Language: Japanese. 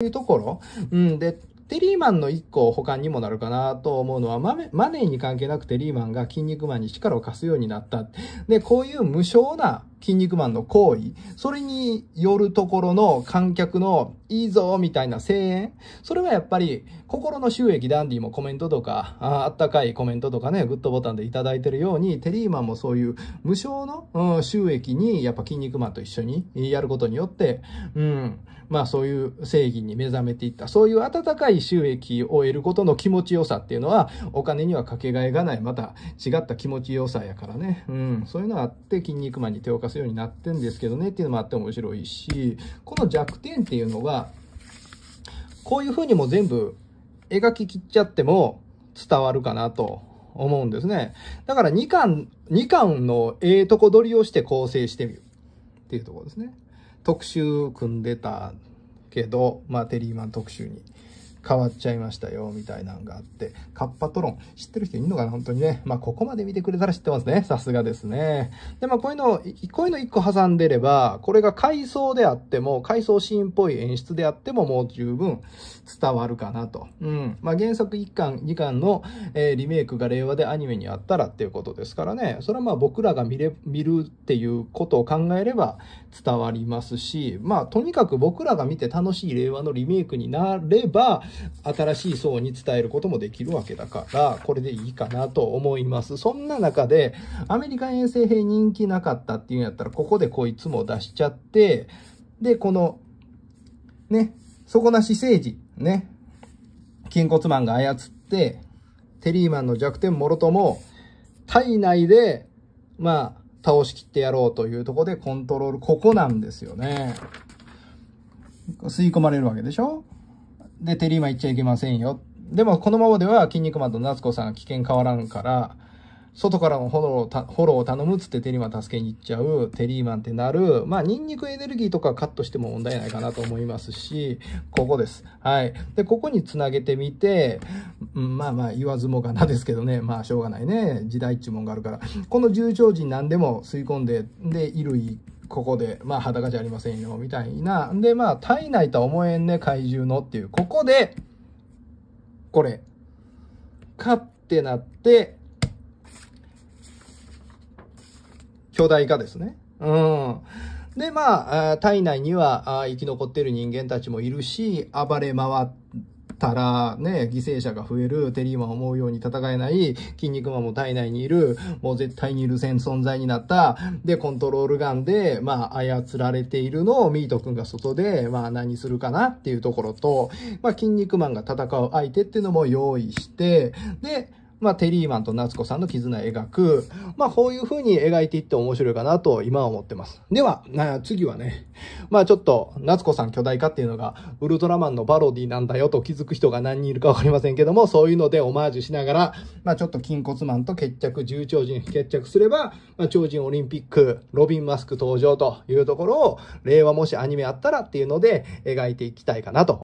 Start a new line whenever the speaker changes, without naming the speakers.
というところ、うん、で、テリーマンの一個管にもなるかなと思うのは、マネーに関係なくテリーマンが筋肉マンに力を貸すようになった。で、こういう無償な筋肉マンの行為、それによるところの観客のいいぞみたいな声援、それはやっぱり心の収益ダンディもコメントとか、ああったかいコメントとかね、グッドボタンでいただいてるように、テリーマンもそういう無償の、うん、収益にやっぱ筋肉マンと一緒にやることによって、うん、まあそういう正義に目覚めていった、そういう温かい収益を得ることの気持ちよさっていうのは、お金にはかけがえがない、また違った気持ちよさやからね、うん、そういうのあって筋肉マンに手を貸かすようになってんですけどねっていうのもあって面白いし、この弱点っていうのは、こういう風にも全部描ききっちゃっても伝わるかなと思うんですね。だから2巻、2巻のええとこ取りをして構成してみるっていうところですね。特集組んでたけど、まあテリーマン特集に変わっちゃいましたよ、みたいなのがあって、カッパトロン、知ってる人いるのかな本当にね。まあ、ここまで見てくれたら知ってますね。さすがですね。で、まあ、こういうのこういうの一個挟んでれば、これが回想であっても、回想シーンっぽい演出であっても、もう十分伝わるかなと。うん。まあ、原作1巻、2巻の、えー、リメイクが令和でアニメにあったらっていうことですからね。それはまあ、僕らが見れ、見るっていうことを考えれば伝わりますし、まあ、とにかく僕らが見て楽しい令和のリメイクになれば、新しい層に伝えることもできるわけだから、これでいいかなと思います。そんな中で、アメリカ遠征兵人気なかったっていうんやったら、ここでこいつも出しちゃって、で、この、ね、底なし政治、ね、筋骨マンが操って、テリーマンの弱点もろとも、体内で、まあ、倒しきってやろうというとこでコントロール、ここなんですよね。吸い込まれるわけでしょで、テリーマン行っちゃいけませんよ。でも、このままでは、筋肉マンと夏子さんが危険変わらんから、外からのフォローをたフォローを頼むっつってテリーマン助けに行っちゃう、テリーマンってなる、まあ、ニンニクエネルギーとかカットしても問題ないかなと思いますし、ここです。はい。で、ここにつなげてみて、うん、まあまあ言わずもがなですけどね、まあしょうがないね。時代っちゅうもんがあるから。この重症時に何でも吸い込んで、で、衣類ここで、まあ、裸じゃありませんよ、みたいな。で、まあ、体内とは思えんね、怪獣のっていう。ここで、これ、かってなって、巨大化ですね。うん。で、まあ、体内には生き残ってる人間たちもいるし、暴れ回って、たら、ね、犠牲者が増える、テリーマン思うように戦えない、筋肉マンも体内にいる、もう絶対にいる存在になった、で、コントロールガンで、まあ、操られているのをミート君が外で、まあ、何するかなっていうところと、まあ、筋肉マンが戦う相手っていうのも用意して、で、まあ、テリーマンと夏子さんの絆を描く、まあ、こういう風に描いていって面白いかなと今は思ってます。では、次はね、まあ、ちょっと、夏子さん巨大化っていうのが、ウルトラマンのパロディなんだよと気づく人が何人いるかわかりませんけども、そういうのでオマージュしながら、まあ、ちょっと筋骨マンと決着、重超人決着すれば、まあ、超人オリンピック、ロビンマスク登場というところを、令和もしアニメあったらっていうので描いていきたいかなと。